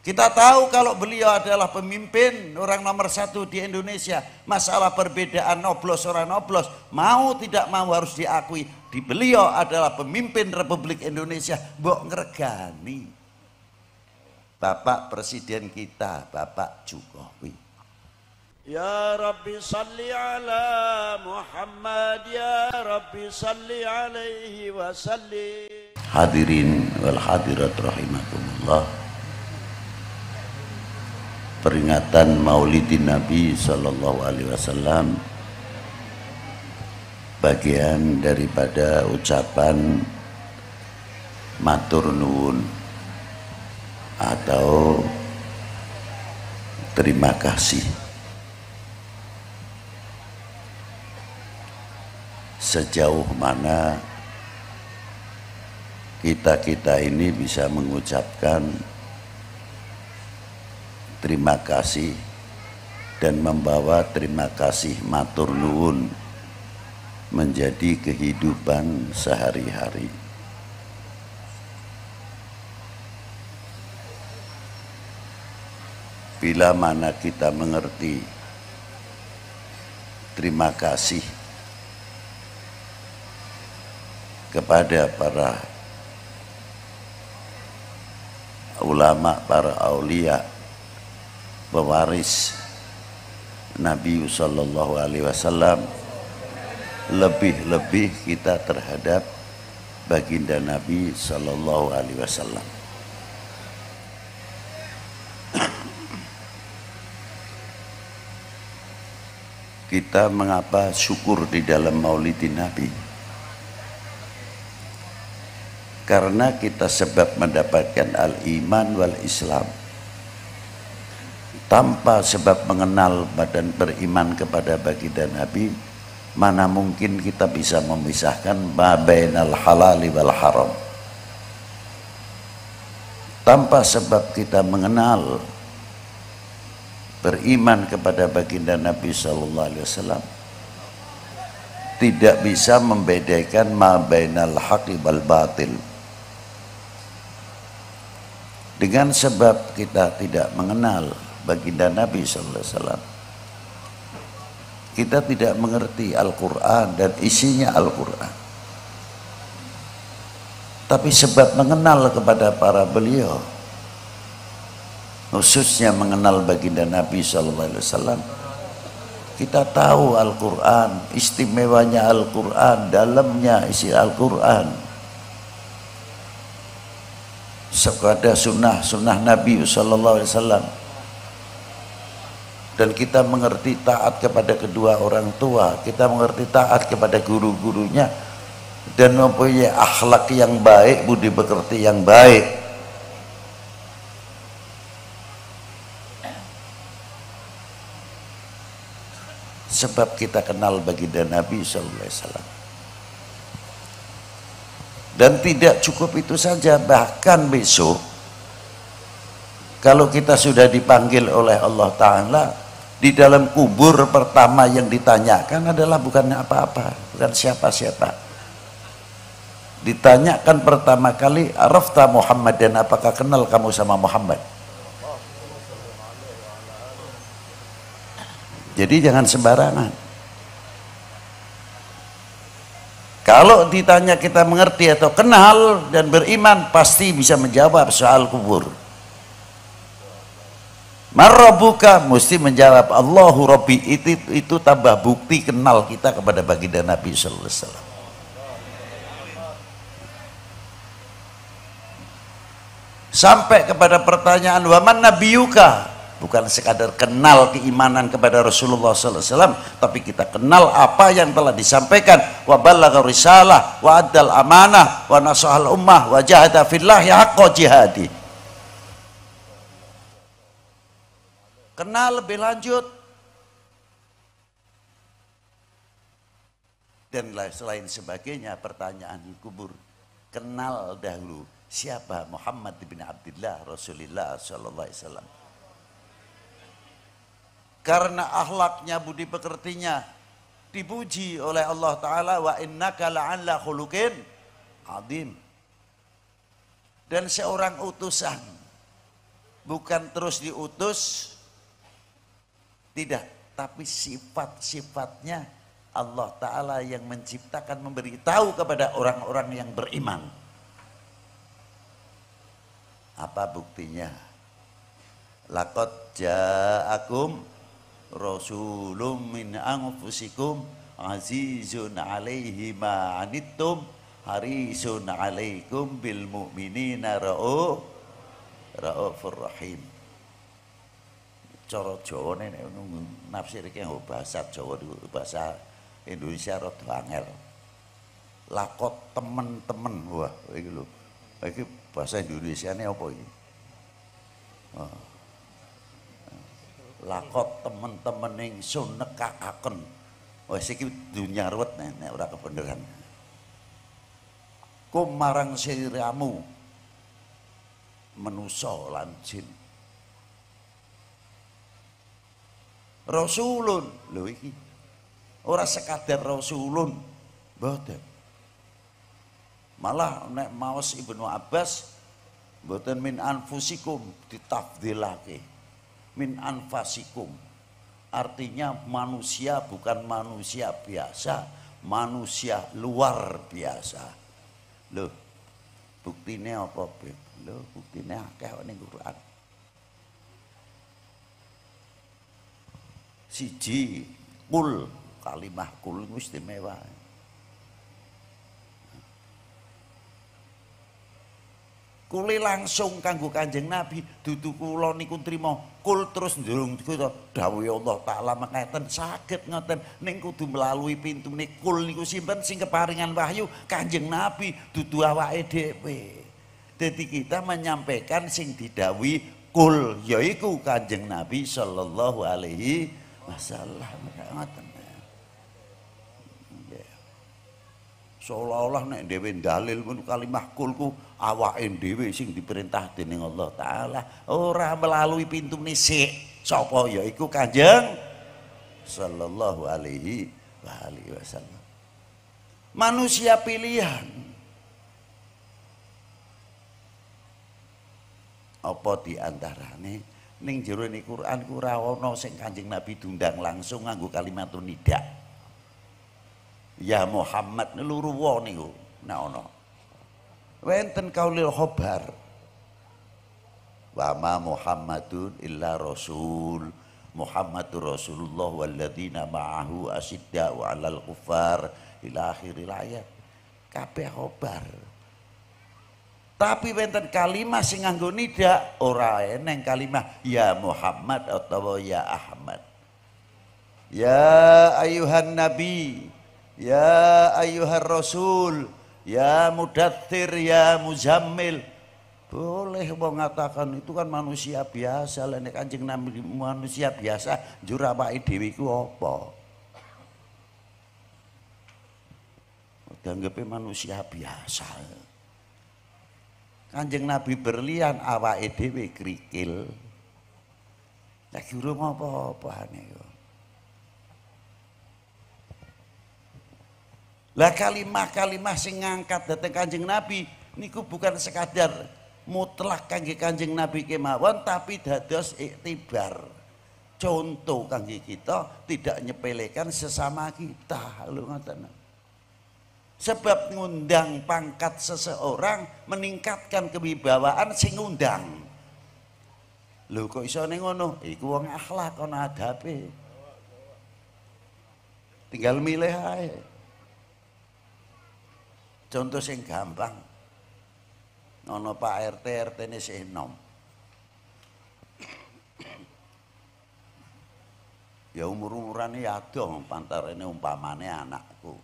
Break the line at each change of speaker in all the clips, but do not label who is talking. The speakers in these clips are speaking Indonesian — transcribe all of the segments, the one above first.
Kita tahu kalau beliau adalah pemimpin orang nomor satu di Indonesia. Masalah perbedaan noblos orang noblos. Mau tidak mau harus diakui. Di beliau adalah pemimpin Republik Indonesia. Bok ngergani. Bapak Presiden kita, Bapak Jokowi. Ya Rabbi salli ala Muhammad Ya Rabbi salli alaihi wa salli Hadirin wal hadirat peringatan Maulid Nabi Shallallahu Alaihi Wasallam bagian daripada ucapan matur nuwun atau terima kasih sejauh mana kita-kita ini bisa mengucapkan terima kasih dan membawa terima kasih matur nuwun menjadi kehidupan sehari-hari. Bila mana kita mengerti terima kasih kepada para ulama, para aulia, pewaris Nabi Sallallahu Alaihi Wasallam lebih-lebih kita terhadap baginda Nabi Sallallahu Alaihi Wasallam. Kita mengapa syukur di dalam maulidin Nabi? Karena kita sebab mendapatkan al-iman wal-islam tanpa sebab mengenal badan beriman kepada baginda nabi mana mungkin kita bisa memisahkan babainal halal wal haram tanpa sebab kita mengenal beriman kepada baginda Nabi sallallahu Alaihi Wasallam tidak bisa membedakan ma bainal haqi wal batil dengan sebab kita tidak mengenal baginda Nabi Sallallahu Alaihi Wasallam. Kita tidak mengerti Al-Quran dan isinya Al-Quran. Tapi sebab mengenal kepada para beliau, khususnya mengenal baginda Nabi Sallallahu Alaihi Wasallam, kita tahu Al-Quran, istimewanya Al-Quran, dalamnya isi Al-Quran sekadar sunnah sunnah Nabi Sallallahu Alaihi Wasallam dan kita mengerti taat kepada kedua orang tua, kita mengerti taat kepada guru-gurunya dan mempunyai akhlak yang baik, budi pekerti yang baik. Sebab kita kenal bagi dan Nabi SAW. Dan tidak cukup itu saja, bahkan besok kalau kita sudah dipanggil oleh Allah Ta'ala di dalam kubur pertama yang ditanyakan adalah bukannya apa-apa, bukan siapa-siapa. Ditanyakan pertama kali, Arafta Muhammad dan apakah kenal kamu sama Muhammad? Jadi jangan sembarangan. Kalau ditanya kita mengerti atau kenal dan beriman, pasti bisa menjawab soal kubur. Marabuka mesti menjawab Allahu Rabbi itu, itu tambah bukti kenal kita kepada baginda Nabi Sallallahu Alaihi Wasallam. Sampai kepada pertanyaan waman Yuka bukan sekadar kenal keimanan kepada Rasulullah Sallallahu Alaihi Wasallam, tapi kita kenal apa yang telah disampaikan. Wa balagha risalah, wa adal amanah, wa nasahal ummah, wa jahada ya jihadi Kenal lebih lanjut. Dan selain sebagainya pertanyaan di kubur. Kenal dahulu siapa Muhammad bin Abdullah Rasulullah Sallallahu Alaihi Wasallam. Karena ahlaknya budi pekertinya dipuji oleh Allah Ta'ala wa innaka la'alla khuluqin adim. Dan seorang utusan bukan terus diutus tidak, tapi sifat-sifatnya Allah Ta'ala yang menciptakan memberitahu kepada orang-orang yang beriman. Apa buktinya? Lakot ja'akum rasulum min anfusikum azizun alaihi ma'anittum harisun alaikum bil mu'minina ra'u ra'ufur rahim cara Jawane nek nafsirke bahasa Jawa bahasa Indonesia rada angel. Lakot temen-temen wah iki lho. Iki bahasa ne apa iki? Oh. Lakot temen-temen ingsun nekakaken. Wis iki dunya ruwet nek ora kebeneran. Kumarang siramu menusa lan jin. rasulun lho iki ora sekadar rasulun mboten malah nek maos Ibnu Abbas mboten min anfusikum ditafdilake min anfasikum artinya manusia bukan manusia biasa manusia luar biasa loh buktine apa Beb loh buktine akeh ning Quran siji kul kalimah kul musti istimewa kule langsung kanggo Kanjeng Nabi dudu kula niku kul terus njurung kita dawuh ya Allah taala mekaten sakit ngoten ning kudu melalui pintune kul niku simpen sing keparingan wahyu Kanjeng Nabi dudu awake dhewe Jadi kita menyampaikan sing didawi kul yaiku Kanjeng Nabi sallallahu alaihi masalah ngoten ya. seolah-olah nek dewe dalil pun kalimah kulku awain dewe sing diperintah dening Allah taala ora melalui pintu nisik sapa ya iku Kanjeng sallallahu alaihi wa alihi wasallam manusia pilihan apa diantarane ning jero ini Quran ku ora ana sing Kanjeng Nabi dundang langsung nganggo kalimat tidak. Ya Muhammad niluru wong niku nek ana. Wenten kaulil khobar. Wa ma Muhammadun illa rasul. Muhammadur Rasulullah walladzina ma'ahu asidda wa 'alal kuffar ila akhiril ayat. Kabeh khobar. Tapi bentar kalimah sing nganggo nida ora eneng kalimah ya Muhammad atau ya Ahmad. Ya ayuhan nabi, ya ayuhan rasul, ya mudathir, ya muzammil. Boleh mau ngatakan itu kan manusia biasa, lenek anjing nabi manusia biasa, jurabai dewi ku apa? Dianggapnya manusia biasa. Kanjeng Nabi berlian awa edewi krikil. Lagi rumah apa-apa niku. Lah kalimah-kalimah sing ngangkat Kanjeng Nabi niku bukan sekadar mutlak kangge Kanjeng Nabi kemawon tapi dados iktibar. Contoh kangge kita tidak nyepelekan sesama kita. Lho ngoten. Sebab ngundang pangkat seseorang meningkatkan kewibawaan sing ngundang. Lho kok iso ning ngono? Iku wong akhlak ana adabe. Tinggal milih ae. Contoh sing gampang. Ana Pak RT RT-ne si enom. ya umur-umurane ya adoh pantarene umpamane anakku.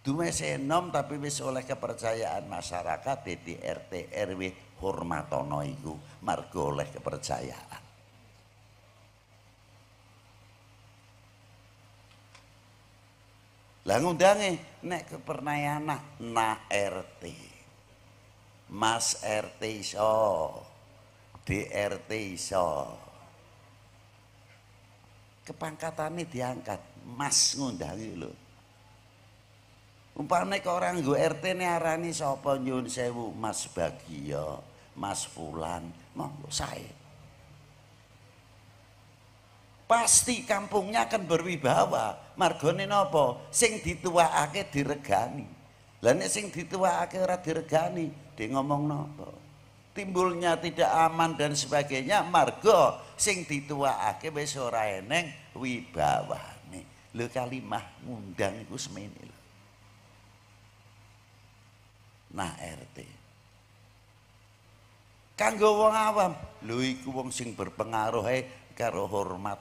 Dumese senom tapi wis oleh kepercayaan masyarakat dadi RT RW hormatono iku marga oleh kepercayaan. Lah ngundange nek kepernayanak na RT. Mas RT iso. DRT iso. Kepangkatane diangkat, Mas ngundangi lho. Umpamane kok orang nggo RT ne arani sapa nyun sewu Mas Bagio, Mas Fulan, monggo sae. Pasti kampungnya akan berwibawa. Margone napa? Sing ake diregani. Lah nek sing dituwakake ora diregani, di ngomong napa? timbulnya tidak aman dan sebagainya margo sing ditua ake besora eneng wibawane lu kalimah ngundang itu semene nah RT kanggo wong awam lho iku wong sing berpengaruh ae karo hormat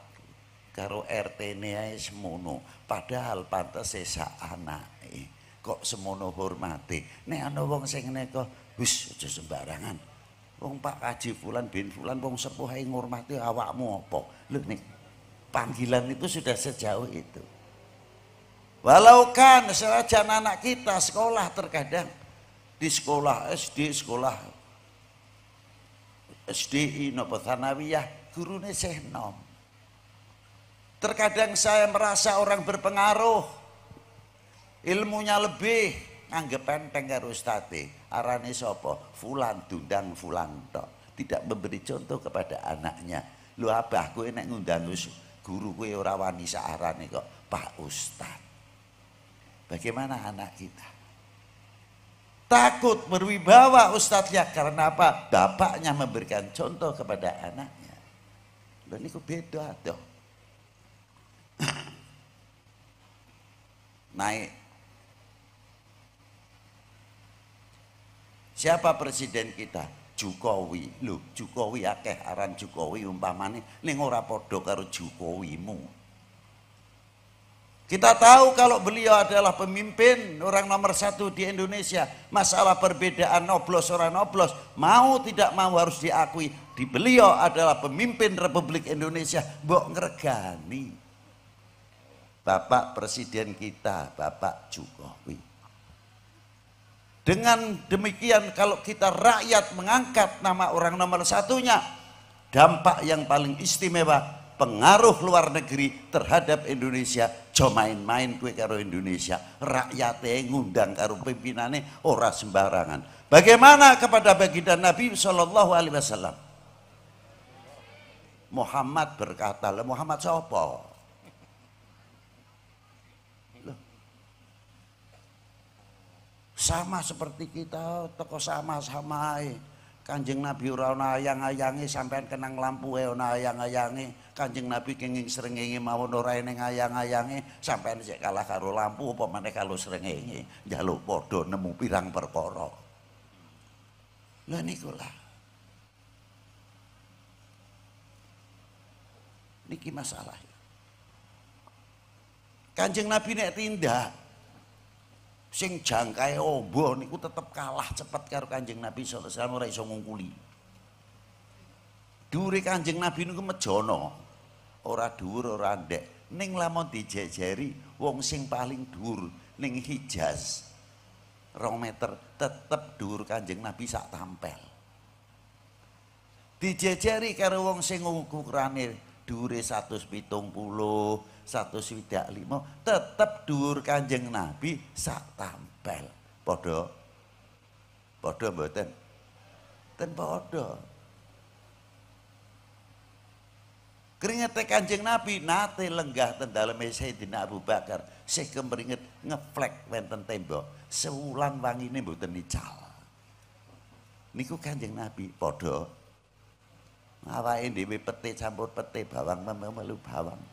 karo RT-ne ae semono padahal pantes sak anake kok semono hormati? nek ana wong sing neko wis aja sembarangan wong Pak Haji Fulan bin Fulan wong sepuh ae ngormati awakmu apa lho nek panggilan itu sudah sejauh itu walau kan serajan anak kita sekolah terkadang di sekolah SD sekolah SDI nopo tanawiyah guru Syekh Nom terkadang saya merasa orang berpengaruh ilmunya lebih nganggep penteng karo ustate arane sopo fulan dundang fulan tok tidak memberi contoh kepada anaknya lu abah gue nek ngundang guru gue ora wani arani kok Pak Ustad bagaimana anak kita takut berwibawa ustadznya karena apa? Bapaknya memberikan contoh kepada anaknya. ini niku beda dong. Naik. Siapa presiden kita? Jokowi. Loh, Jokowi akeh aran Jokowi umpamane ning ora padha karo Jokowimu. Kita tahu kalau beliau adalah pemimpin orang nomor satu di Indonesia. Masalah perbedaan oblos orang oblos mau tidak mau harus diakui. Di beliau adalah pemimpin Republik Indonesia. Bok ngergani. Bapak Presiden kita, Bapak Jokowi. Dengan demikian kalau kita rakyat mengangkat nama orang nomor satunya, dampak yang paling istimewa pengaruh luar negeri terhadap Indonesia jo main-main kue karo Indonesia rakyatnya ngundang karo pimpinannya ora sembarangan bagaimana kepada baginda Nabi Shallallahu Alaihi Wasallam Muhammad berkata Le Muhammad sopo sama seperti kita toko sama-sama Kanjeng Nabi ora ana ayang-ayange sampean kenang lampu e ana ayang-ayange. Kanjeng Nabi kenging srengenge mawon ora ning ayang-ayange sampean sik kalah karo lampu apa meneh karo srengenge. Njaluk padha nemu pirang perkara. Lah niku lah. Niki masalah. Kanjeng Nabi nek tindak sing jangkai ombo niku tetep kalah cepet karo Kanjeng Nabi sallallahu alaihi wasallam ora iso ngungkuli. Kanjeng Nabi niku mejono, Ora dhuwur ora ndek. Ning lamun dijejeri wong sing paling dhuwur ning Hijaz rong meter tetep dhuwur Kanjeng Nabi sak tampel. Dijejeri karo wong sing ukurane dhuwure 170 satu swidak lima tetap dur kanjeng Nabi sak tampil, podo podo mboten ten podo Keringetnya kanjeng Nabi nate lenggah ten daleme Sayyidina Abu Bakar sih kemeringet ngeflek wenten tembok sewulan wangine mboten ical niku kanjeng Nabi podo awake dhewe pete campur pete bawang melu bawang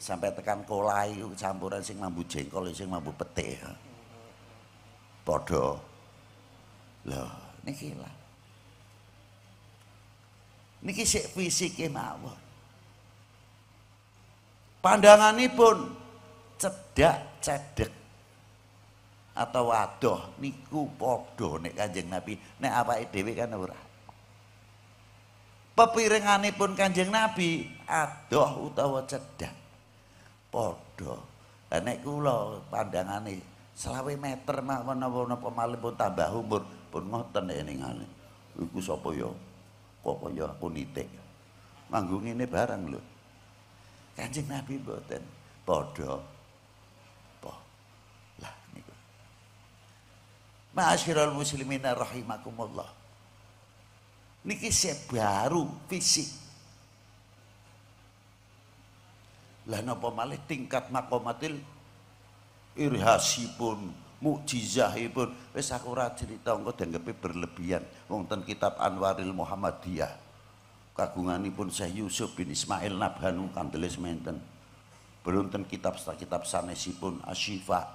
sampai tekan kolai campuran sing mambu jengkol sing mambu bodoh ya. loh ini niki lah niki sik pandangan mawon pandanganipun cedak cedek atau wadoh niku bodoh nih Kanjeng Nabi nek apa dhewe kan ora pepiringanipun Kanjeng Nabi adoh utawa cedak Podo, Lah nek kula pandangane selawe meter mawon napa-napa malipun tambah umur pun ngoten ningane. Iku sapa ya? Kok ya aku nitik. Manggung ini barang lho. Kanjeng Nabi mboten podo, po, Lah niku. Ma'asyiral muslimin rahimakumullah. Niki baru fisik Lah napa malih tingkat makomatil irhasi pun irhasipun pun wes aku ora cerita engko dianggepe berlebihan wonten kitab Anwaril Muhammadiyah kagunganipun Syekh Yusuf bin Ismail Nabhanu kandele menten belonten kitab kitab sanesipun Asyifa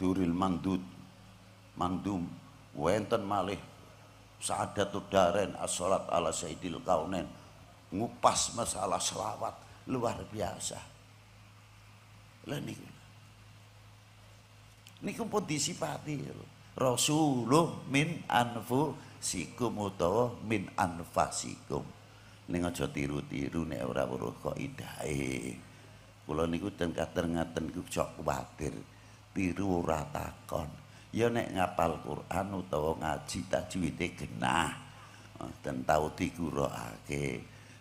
Duril Mandud Mandum wonten malih Sa'adatud Daren asolat ala Sayyidil Kaunen ngupas masalah selawat luar biasa. Lah niku. Niku pun disifati Rasulullah min anfusikum utawa min anfasikum. Ning aja tiru-tiru nek ora weruh kaidahe. Kula niku ten kater ngaten iku kuwatir. Tiru ora takon. Ya nek ngapal Quran utawa ngaji tajwide genah. Ah, Dan tau digurakake.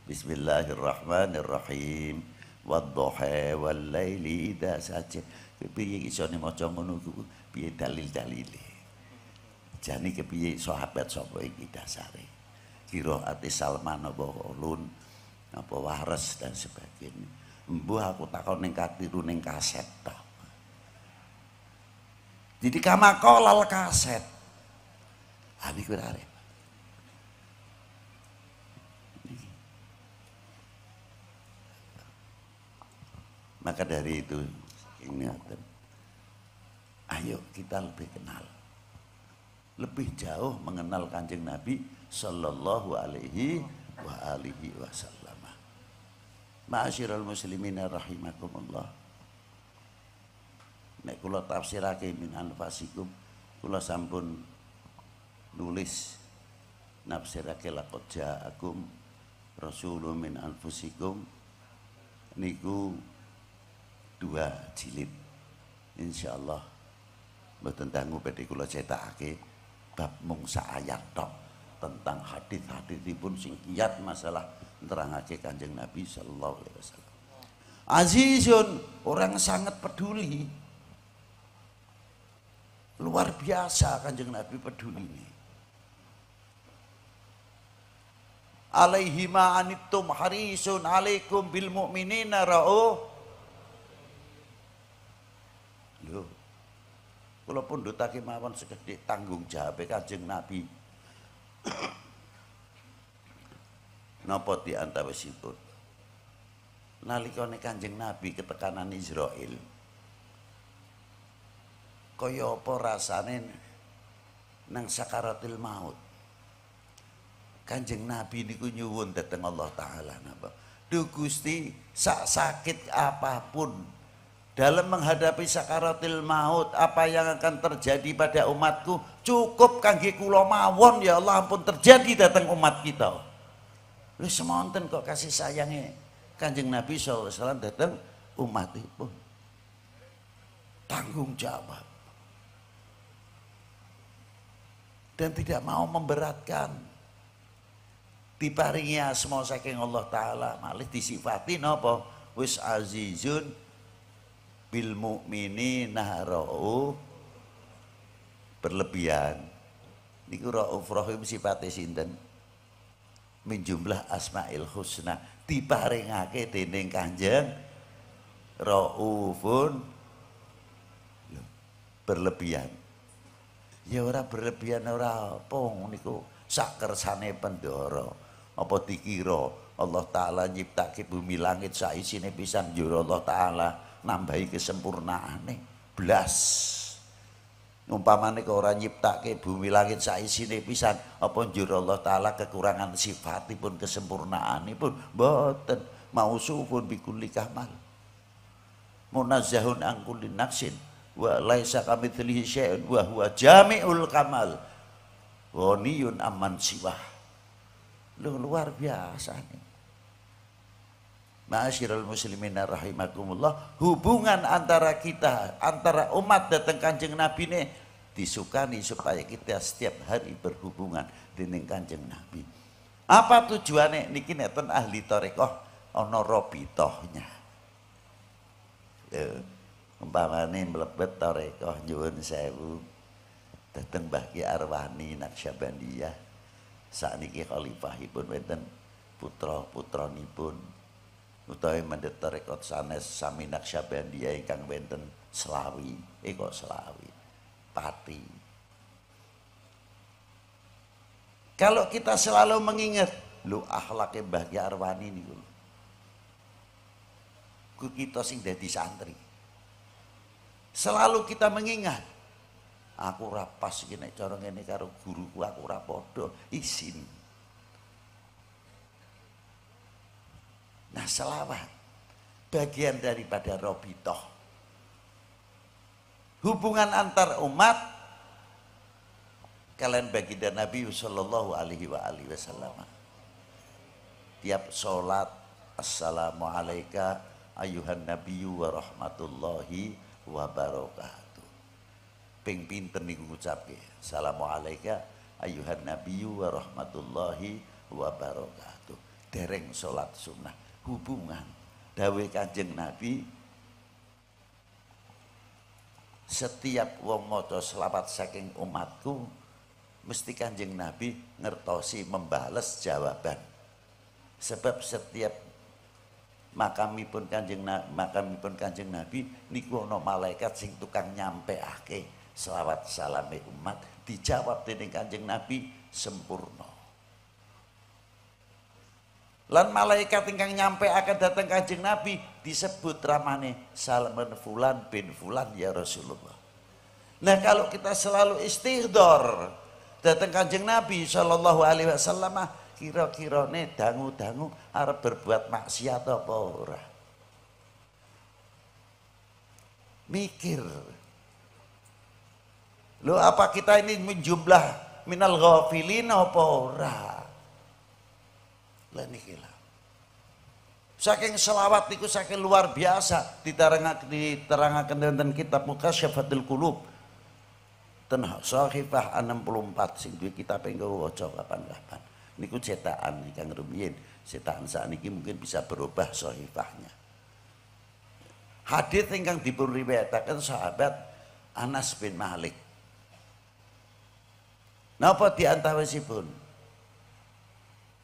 Bismillahirrahmanirrahim. Wadduha wal laili idza saja. Piye iso maca ngono ku? Piye dalil-dalile? Jani kepiye sahabat sapa iki dasare? ati Salman apa Ulun apa waras dan sebagainya. Mbah aku takon ning katiru ning kaset toh. Jadi kamakolal kaset. Ani kuwi Maka dari itu ingatan. Ayo kita lebih kenal. Lebih jauh mengenal kanjeng Nabi Sallallahu alaihi wa alihi wasallam. Ma'asyiral muslimin rahimakumullah. Nek kula tafsirake min anfasikum kula sampun nulis nafsirake laqad ja'akum rasulun min anfusikum niku dua jilid insya Allah bertentangu pada badhe kula cetakake bab mungsa ayat tok tentang hadis-hadisipun pun singkiat masalah nerangake Kanjeng Nabi sallallahu alaihi wasallam. Azizun orang sangat peduli. Luar biasa Kanjeng Nabi peduli ini. Alaihima anittum harisun alaikum bil mu'minina ra'uh Lho. Kula pundhutake mawon sekedhik tanggung jawab Kanjeng Nabi. Napa diantawisipun? Nalikane Kanjeng Nabi ketekanan Israel. Kaya apa rasane nang sakaratil maut? Kanjeng Nabi niku nyuwun dhateng Allah taala napa? Duh Gusti, sak sakit apapun dalam menghadapi sakaratil maut apa yang akan terjadi pada umatku cukup kangge kula mawon ya Allah ampun terjadi datang umat kita lu semonten kok kasih sayangnya kanjeng Nabi SAW datang umat itu tanggung jawab dan tidak mau memberatkan diparingi asma saking Allah taala malih disifati nopo wis azizun bil mukmini nahrau berlebihan niku rauf rahim sifate sinten min jumlah asmaul husna diparingake dening Kanjeng pun berlebihan ya ora berlebihan ora apa niku sak kersane pendoro. apa dikira Allah taala nyiptake bumi langit saisi isine pisan jero Allah taala nambahi kesempurnaan nih belas umpamane orang nyipta ke bumi langit sini pisan apa juru Allah taala kekurangan sifat kesempurnaan pun boten mau pun bikun kamal mal, munazahun angkulin naksin wa laisa kami kamitslihi syai'un wa huwa jami'ul kamal woniun aman siwah lu luar biasa nih Ma'asyiral muslimin rahimakumullah, hubungan antara kita, antara umat datang Kanjeng Nabi ini disukani supaya kita setiap hari berhubungan dengan Kanjeng Nabi. Apa tujuannya niki neten ahli tarekah ana robitohnya. Eh, umpamane mlebet tarekah nyuwun sewu dateng Mbah Ki Arwani Naksabandiyah sakniki khalifahipun wonten putra-putranipun utawi mendhet rekod sanes sami dia ingkang wenten Selawi eh kok Selawi Pati kalau kita selalu mengingat lu akhlaknya bahagia Arwani ini ku kita sing dadi santri selalu kita mengingat aku rapas gini corong ini karo guruku aku rapodo isin Nah selawat bagian daripada robitoh. Hubungan antar umat kalian bagi dan Nabi Sallallahu Alaihi wa alihi Wasallam. Tiap sholat Assalamualaikum ayuhan nabiyyu wa rahmatullahi wa barakatuh. Ping pinter niku ngucapke. Assalamualaikum ayuhan nabiyyu wa rahmatullahi wa barakatuh. Dereng sholat sunnah hubungan. Dawe Kanjeng Nabi setiap wong moto selawat saking umatku mesti Kanjeng Nabi ngertosi membalas jawaban. Sebab setiap makamipun Kanjeng Nabi, makamipun Kanjeng Nabi niku malaikat sing tukang nyampe ake selawat salame umat dijawab dening Kanjeng Nabi sempurna. Lan malaikat ingkang nyampe akan datang kanjeng Nabi disebut ramane Salman Fulan bin Fulan ya Rasulullah. Nah kalau kita selalu istighdor datang kanjeng Nabi Shallallahu Alaihi Wasallam ah, kira-kira nih dangu-dangu harap berbuat maksiat apa ora. Mikir. Lo apa kita ini menjumlah minal ghafilin apa ora? lah niki Saking selawat niku saking luar biasa diterangaken diterangaken wonten kitab Mukasyafatul Qulub. Ten sahifah 64 sing duwe kitab engko waca kapan-kapan. Niku cetakan ingkang rumiyin. Cetakan sakniki mungkin bisa berubah sahifahnya. Hadis ingkang dipun riwayataken sahabat Anas bin Malik. Napa diantawisipun?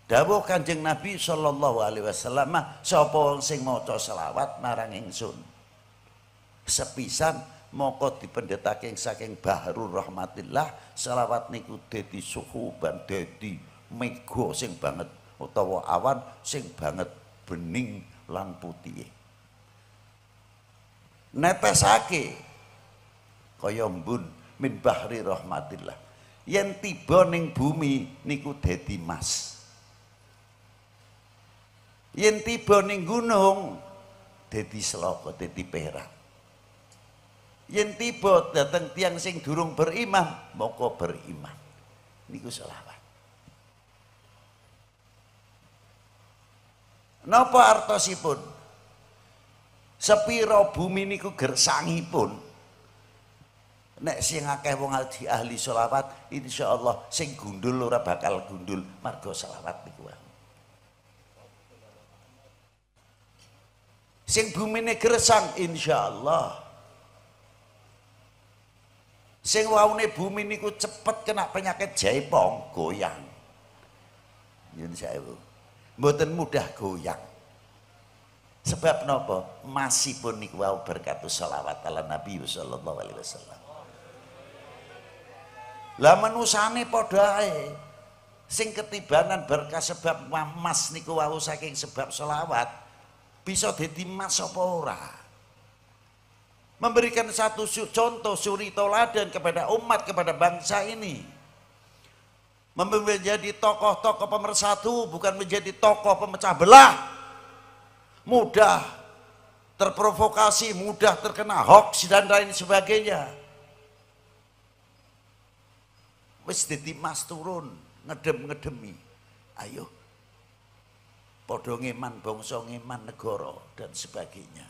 Dawuh Kanjeng Nabi sallallahu alaihi wasallam sapa wong sing maca selawat marang ingsun. Sepisan moko dipendhetake saking Bahrul Rahmatillah selawat niku dadi ban dadi mega sing banget utawa awan sing banget bening lan putih. Nepesake kaya embun min bahri rahmatillah. Yen tiba ning bumi niku dadi mas yen tiba ning gunung jadi seloko, jadi perak yen tiba tiang sing durung beriman moko beriman niku selawat napa artosipun sepiro bumi niku gersangipun nek sing akeh wong ahli selawat insyaallah sing gundul ora bakal gundul marga selawat niku wae Sing bumi bumine gresang Allah. Sing waune bumi ku cepet kena penyakit jaipong goyang. Yun sewu. Mboten mudah goyang. Sebab nopo Masih pun niku wau berkatu salawat ala Nabi sallallahu alaihi wasallam. Lah manusane podai. Sing ketibanan berkah sebab mas niku wau saking sebab salawat bisa jadi mas apa ora memberikan satu contoh suri toladan kepada umat kepada bangsa ini menjadi tokoh-tokoh pemersatu bukan menjadi tokoh pemecah belah mudah terprovokasi mudah terkena hoax dan lain sebagainya wis dadi mas turun ngedem ngedemi ayo Podo ngeman, Bongsong ngeman, Negoro dan sebagainya.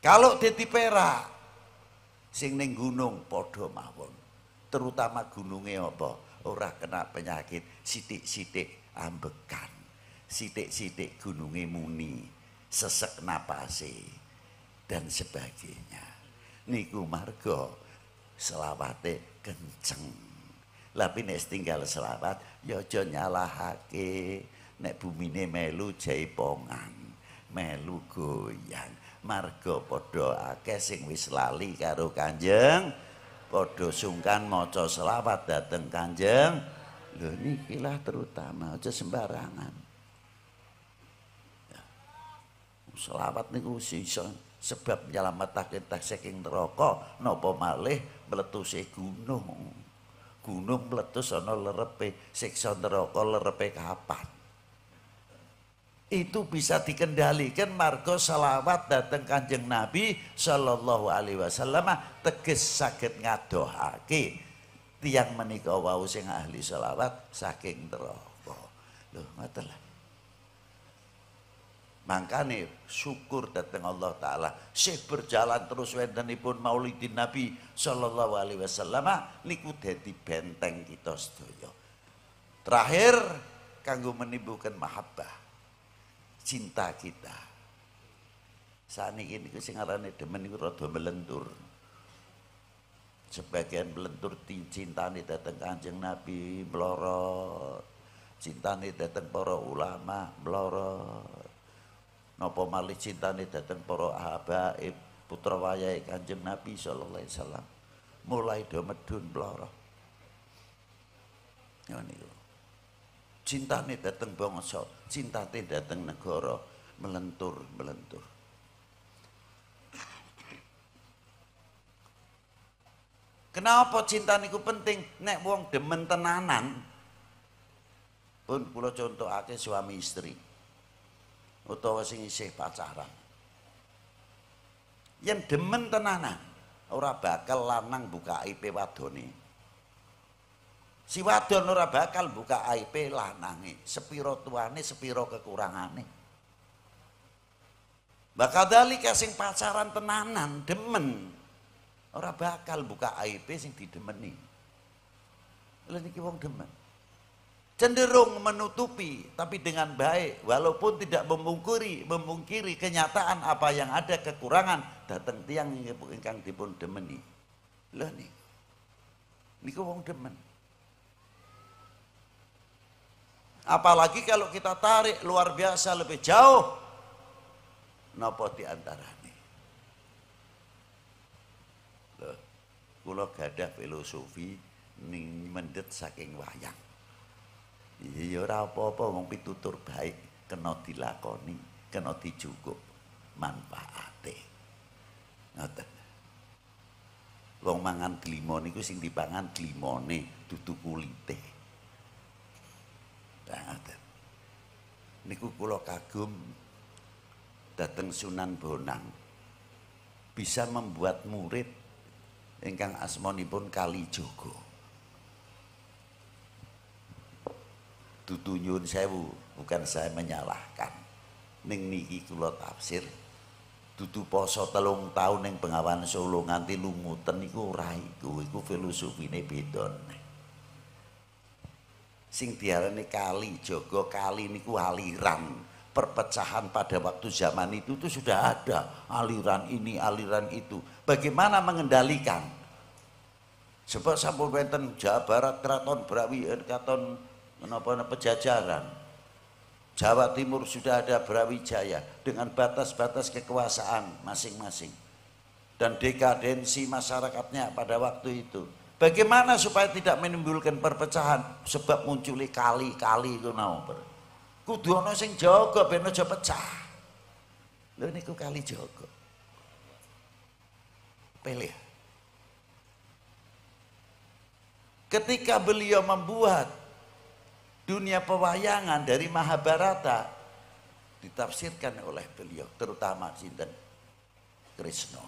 Kalau deti perak, sing ning gunung podo mawon. Terutama gunungnya apa? Ora kena penyakit, sitik-sitik ambekan. Sitik-sitik gunungnya muni, sesek napase, dan sebagainya. Niku margo, selawate kenceng. Tapi nek tinggal selawat, ya aja nyalahake nek bumine melu jaipongan, melu goyang. margo padha akeh sing wis lali karo Kanjeng, padha sungkan maca selawat dateng Kanjeng. Lho nikilah terutama aja sembarangan. Ya. selawat niku sisa sebab nyelametake tak saking neraka napa malih mletuse gunung. Gunung meletus ana lerepe siksa neraka lerepe kapan? itu bisa dikendalikan margo salawat datang kanjeng Nabi Shallallahu Alaihi Wasallam teges sakit ngadohake tiang menikau wau sing ahli salawat saking neraka loh ngoten Mangkane, syukur datang Allah Ta'ala. Syekh berjalan terus wendenipun maulidin Nabi Sallallahu Alaihi Wasallam. Niku dadi benteng kita sedoyo. Terakhir, kanggo menimbulkan mahabbah cinta kita. Saat ini niku sing arane demen niku rada melentur. Sebagian melentur cintane dateng Kanjeng Nabi melorot. Cintane dateng para ulama melorot. Napa malih cintane dateng para habaib putra wayahe Kanjeng Nabi sallallahu alaihi wasallam. Mulai do medun melorot. Ya niku. Cinta datang datang bangsa, nih datang negara, melentur-melentur. Kenapa cinta niku penting? Nek wong demen tenanan. Pun kula contohake suami istri. Utawa sing isih pacaran. Yang demen tenanan ora bakal lanang buka IP wadone. Si wadon ora bakal buka IP lanange, sepiro tuane, sepiro kekurangane. Bakal dalih sing pacaran tenanan, demen. Ora bakal buka IP sing didemeni. Lha niki wong demen. Cenderung menutupi tapi dengan baik walaupun tidak memungkiri, memungkiri kenyataan apa yang ada kekurangan datang tiang ingkang dipun demeni. Lha niki. Niku wong demen. Apalagi kalau kita tarik luar biasa lebih jauh. Nopo di antara ini. Loh, kulo gadah filosofi ning mendet saking wayang. Iya ya ora apa-apa wong pitutur baik kena dilakoni, kena dicukup manfaate. Ngoten. Wong mangan limon niku sing dipangan limone dudu kulite. Ngaten. Niku kula kagum dateng Sunan Bonang bisa membuat murid ingkang asmanipun Kali Dudu nyuwun sewu, bukan saya menyalahkan. Ning niki kula tafsir dudu poso telung tahun ning Bengawan Solo nganti lumutan iku ora iku, iku filosofine beda sing diarani kali Jogo kali niku aliran perpecahan pada waktu zaman itu itu sudah ada aliran ini aliran itu bagaimana mengendalikan sebab sampun wonten Jawa Barat keraton Brawi eh, keraton menapa pejajaran Jawa Timur sudah ada Brawijaya dengan batas-batas kekuasaan masing-masing dan dekadensi masyarakatnya pada waktu itu Bagaimana supaya tidak menimbulkan perpecahan sebab munculnya kali-kali itu nomor. Kudu ana sing jaga ben aja pecah. Lho niku kali jaga. Pilih. Ketika beliau membuat dunia pewayangan dari Mahabharata ditafsirkan oleh beliau terutama sinten Krishna.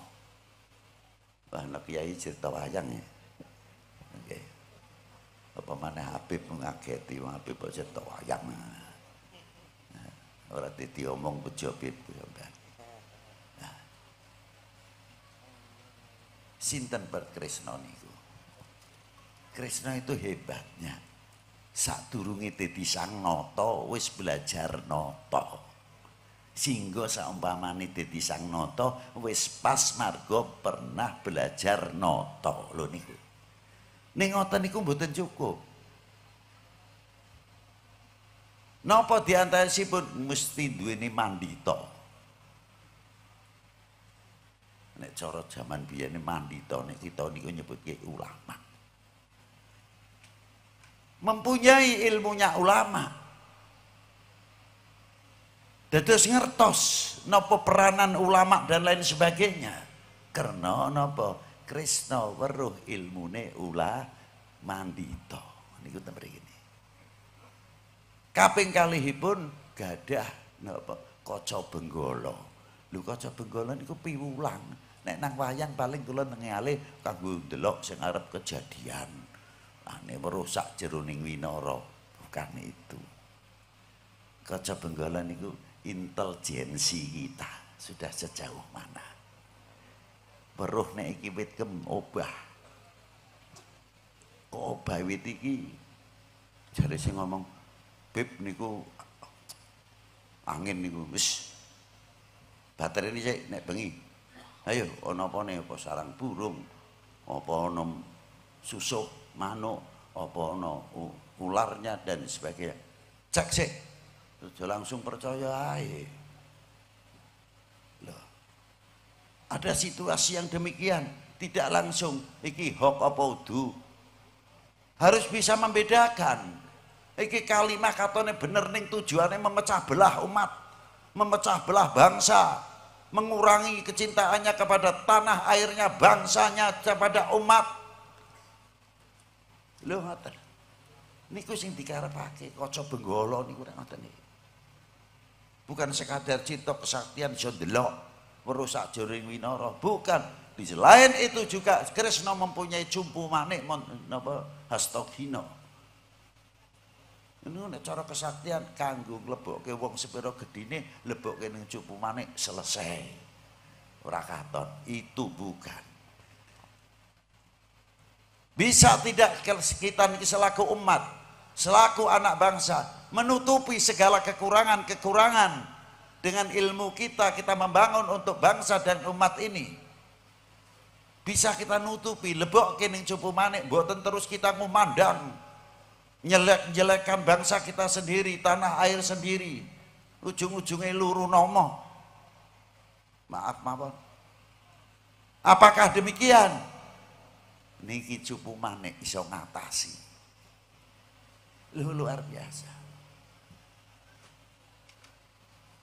Wah, nek kiai cerita wayang ya apa mana Habib mengageti wong Habib aja yang wayang. Ora diomong pejobit sampean. Nah. Sinten berkresno niku. Krishna itu hebatnya. Saat turungi dadi sang noto, wes belajar noto. Singgo saumpamane dadi sang noto, wes pas margo pernah belajar noto. Lho niku. Ning ngoten niku mboten cukup. Napa diantaresipun mesti duweni mandita. Nek cara jaman biyen mandita nek kita niku nyebutke ulama. Mempunyai ilmunya ulama. Dados ngertos napa peranan ulama dan lain sebagainya. Karena napa? Krishna weruh ilmune ulah mandito. Niku ten mriki. Kaping hibun gadah napa kaca benggala. Lho kaca benggala niku piwulang. Nek nang wayang paling kula nengi alih delok ndelok sing arep kejadian. Ane ah, merusak jeruning Winoro Bukan itu. Kaca benggala niku intelijensi kita sudah sejauh mana. Weruh nek iki wit kem obah. Kok obah wit iki? Jare sing ngomong, "Bib niku angin niku wis baterai ini sik nek bengi. Ayo ana apane apa sarang burung, apa ana susuk, manuk, apa ana ularnya dan sebagainya. Cek sik. Terus langsung percaya ae. Ada situasi yang demikian, tidak langsung iki hok apa udu. Harus bisa membedakan. Iki kalimah katone bener ning tujuannya memecah belah umat, memecah belah bangsa, mengurangi kecintaannya kepada tanah airnya, bangsanya, kepada umat. Lho ngoten. Niku sing dikarepake kaca benggala niku ngoten Bukan sekadar cinta kesaktian iso merusak juring winoro. Bukan. Di selain itu juga Krishna mempunyai jumpu manik napa hastogino. Ini nek cara kesaktian kanggo nglebokke wong sepira gedine lebokke ning jumpu manik selesai. Ora katon, itu bukan. Bisa tidak kita selaku umat, selaku anak bangsa menutupi segala kekurangan-kekurangan dengan ilmu kita kita membangun untuk bangsa dan umat ini bisa kita nutupi lebok kening cupu manik buatan terus kita memandang, nyelek-nyelekan bangsa kita sendiri tanah air sendiri ujung-ujungnya luru nomo maaf maaf apakah demikian niki cupu manik iso ngatasi lu luar biasa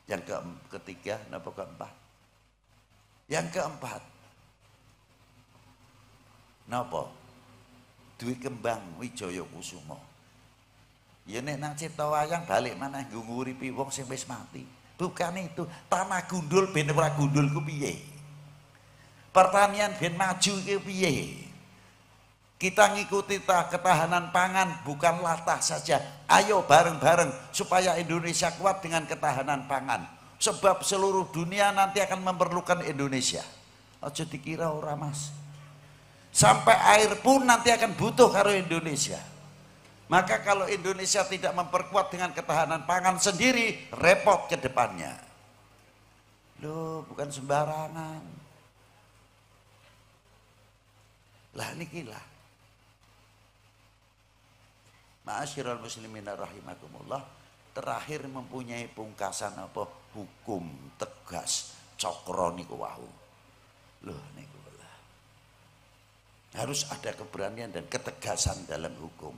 Yang ke ketiga, kenapa keempat? Yang keempat, napa? Duit kembang wijoyo kusumo Ya nek nang cipta wayang balik mana ngunguri piwong wong sing wis mati. Bukan itu, tanah gundul ben ora gundul ku piye? Pertanian ben maju ku piye? Kita ngikuti ketahanan pangan bukan latah saja. Ayo bareng-bareng supaya Indonesia kuat dengan ketahanan pangan. Sebab seluruh dunia nanti akan memerlukan Indonesia. Ojo dikira ora mas. Sampai air pun nanti akan butuh karo Indonesia. Maka kalau Indonesia tidak memperkuat dengan ketahanan pangan sendiri, repot ke depannya. Loh, bukan sembarangan. Lah, ini gila. Ma'asyiral muslimina rahimakumullah terakhir mempunyai pungkasan apa hukum tegas cokro niku wau. Loh niku harus ada keberanian dan ketegasan dalam hukum.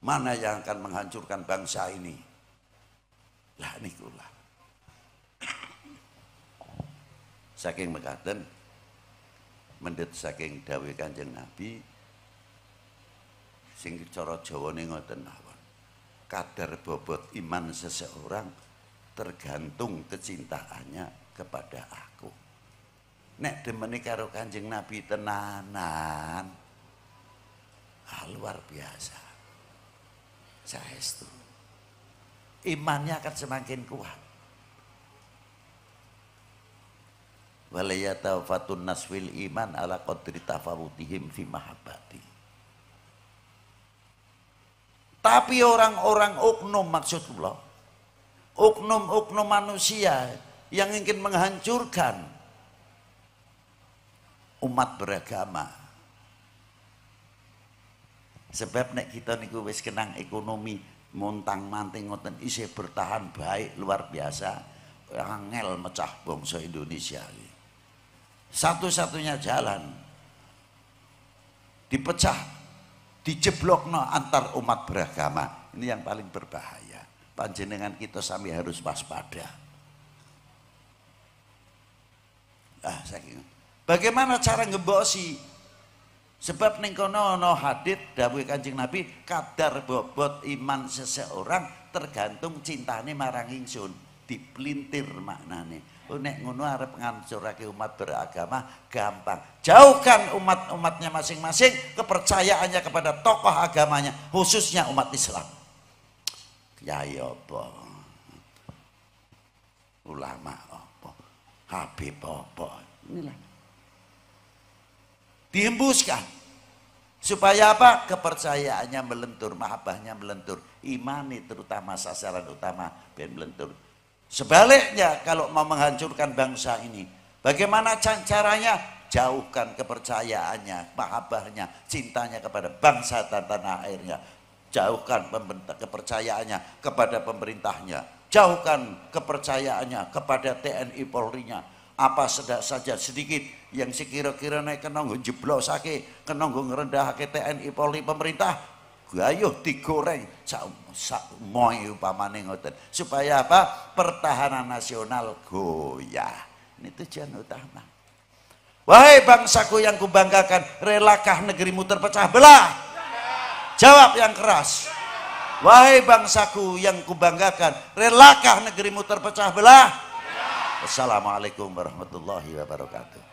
Mana yang akan menghancurkan bangsa ini? Lah lah. Saking mekaten mendet saking dawuh Kanjeng Nabi sing cara Jawane ngoten mawon. Kadar bobot iman seseorang tergantung kecintaannya kepada aku. Nek demeni karo Kanjeng Nabi tenanan. Ah, luar biasa. Saestu. Imannya akan semakin kuat. Walayata fatun naswil iman ala qadri tafawutihim fi mahabbati. Tapi orang-orang oknum maksud Allah, Oknum-oknum manusia yang ingin menghancurkan umat beragama. Sebab nek kita niku wis kenang ekonomi montang manting ngoten isih bertahan baik luar biasa angel mecah bangsa Indonesia satu-satunya jalan dipecah no antar umat beragama. Ini yang paling berbahaya. Panjenengan kita sami harus waspada. Ah, saking. Bagaimana cara ngebosi? Sebab ning kono ana hadis dawuh Kanjeng Nabi, kadar bobot iman seseorang tergantung cintane marang ingsun. diplintir maknane. Oh, nek ngono arep ngancurake umat beragama gampang. Jauhkan umat-umatnya masing-masing kepercayaannya kepada tokoh agamanya, khususnya umat Islam. Kyai ya, apa? Ulama apa? Habib apa? Inilah. Dihembuskan supaya apa? Kepercayaannya melentur, mahabbahnya melentur, imani terutama sasaran utama ben melentur Sebaliknya kalau mau menghancurkan bangsa ini, bagaimana caranya? Jauhkan kepercayaannya, mahabahnya, cintanya kepada bangsa dan tanah airnya. Jauhkan kepercayaannya kepada pemerintahnya. Jauhkan kepercayaannya kepada TNI Polri-nya. Apa sedang saja sedikit yang sekira-kira naik kenonggo jeblosake, rendah ke TNI Polri pemerintah, Ayo iya, digoreng sak upamane ngoten. Supaya apa? Pertahanan nasional goyah. Ini tujuan utama. Wahai bangsaku yang kubanggakan, relakah negerimu terpecah belah? Jawab yang keras. Wahai bangsaku yang kubanggakan, relakah negerimu terpecah belah? Assalamualaikum warahmatullahi wabarakatuh.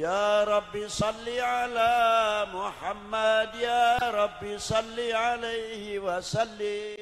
يا رب صل على محمد يا رب صل عليه وسلم